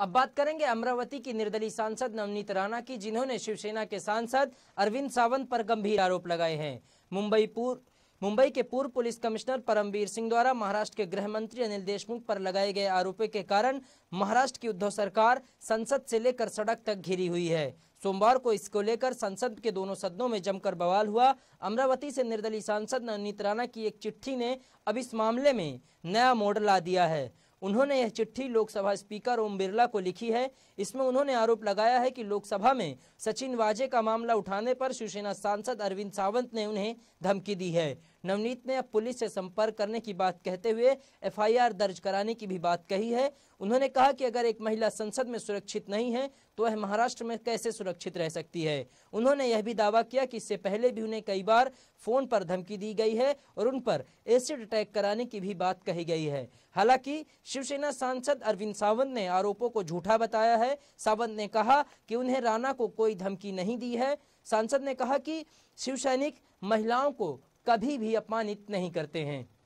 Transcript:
अब बात करेंगे अमरावती की निर्दलीय सांसद नवनीत राणा की जिन्होंने शिवसेना के सांसद अरविंद सावंत पर गंभीर आरोप लगाए हैं मुंबई पूर्व मुंबई के पूर्व पुलिस कमिश्नर परमवीर सिंह द्वारा महाराष्ट्र के गृह मंत्री अनिल देशमुख पर लगाए गए आरोपों के कारण महाराष्ट्र की उद्धव सरकार संसद से लेकर सड़क तक घिरी हुई है सोमवार को इसको लेकर संसद के दोनों सदनों में जमकर बवाल हुआ अमरावती से निर्दलीय सांसद नवनीत राणा की एक चिट्ठी ने अब इस मामले में नया मोड़ ला दिया है उन्होंने यह चिट्ठी लोकसभा स्पीकर ओम बिरला को लिखी है इसमें उन्होंने आरोप लगाया है कि लोकसभा में सचिन वाजे का मामला उठाने पर शिवसेना सांसद अरविंद सावंत ने उन्हें धमकी दी है नवनीत ने अब पुलिस से संपर्क करने की बात कहते हुए एफआईआर दर्ज कराने की भी बात कही है उन्होंने कहा कि अगर एक महिला संसद में सुरक्षित नहीं है तो वह महाराष्ट्र में कैसे सुरक्षित रह सकती है उन्होंने यह भी दावा किया कि इससे पहले भी उन्हें कई बार फोन पर धमकी दी गई है और उन पर एसिड अटैक कराने की भी बात कही गई है हालांकि शिवसेना सांसद अरविंद सावंत ने आरोपों को झूठा बताया है सावंत ने कहा कि उन्हें राणा को कोई धमकी नहीं दी है सांसद ने कहा कि शिव महिलाओं को कभी भी अपमानित नहीं करते हैं